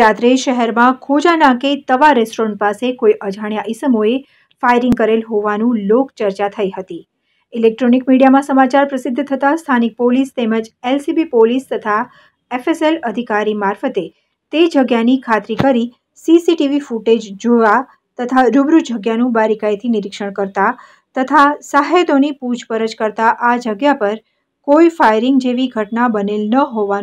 રાત્રે શહેરમાં ખોજા નાકે તવા રેસ્ટોરન્ટ પાસે કોઈ અજાણ્યા ઈસમોએ ફાયરિંગ કરેલ હોવાનું લોક ચર્ચા થઈ હતી ઇલેક્ટ્રોનિક મીડિયામાં સમાચાર પ્રસિદ્ધ થતાં સ્થાનિક પોલીસ તેમજ એલસીબી પોલીસ તથા એફએસએલ અધિકારી મારફતે તે જગ્યાની ખાતરી કરી સીસીટીવી ફૂટેજ જોવા તથા રૂબરૂ જગ્યાનું બારીકાઈથી નિરીક્ષણ કરતા તથા સાહિતોની પૂછપરછ કરતા આ જગ્યા પર કોઈ ફાયરિંગ જેવી ઘટના બનેલ ન હોવાનું